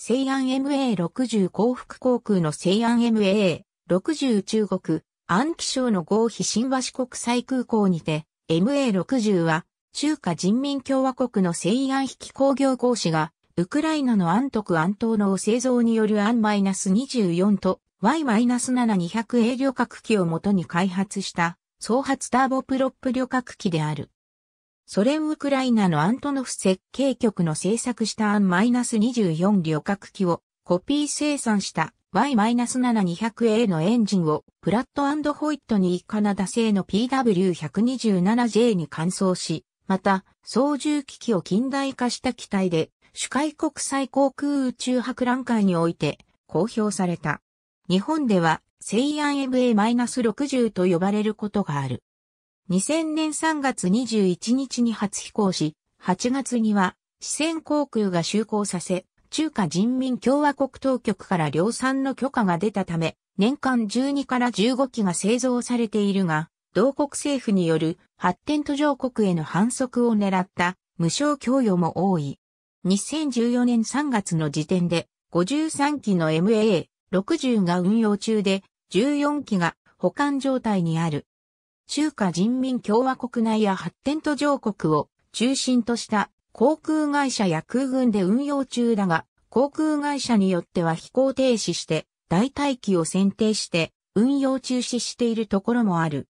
西安 MA60 幸福航空の西安 MA60 中国、安徽省の合肥新和市国際空港にて、MA60 は中華人民共和国の西安引き工業講師が、ウクライナの安徳安東の製造によるアン -24 と Y-7200A 旅客機をもとに開発した、総発ターボプロップ旅客機である。ソ連ウクライナのアントノフ設計局の製作したアン -24 旅客機をコピー生産した Y-7200A のエンジンをプラットホイットにカナダ製の PW127J に換装し、また操縦機器を近代化した機体で主海国際航空宇宙博覧会において公表された。日本では西安 m a 6 0と呼ばれることがある。2000年3月21日に初飛行し、8月には四川航空が就航させ、中華人民共和国当局から量産の許可が出たため、年間12から15機が製造されているが、同国政府による発展途上国への反則を狙った無償供与も多い。2014年3月の時点で53機の MA60 が運用中で14機が保管状態にある。中華人民共和国内や発展途上国を中心とした航空会社や空軍で運用中だが、航空会社によっては飛行停止して代替機を選定して運用中止しているところもある。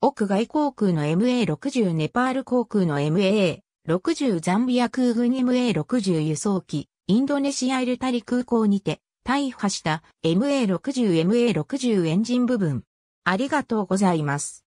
奥外航空の MA60 ネパール航空の MA60 ザンビア空軍 MA60 輸送機、インドネシアイルタリ空港にて大破した MA60MA60 エンジン部分。ありがとうございます。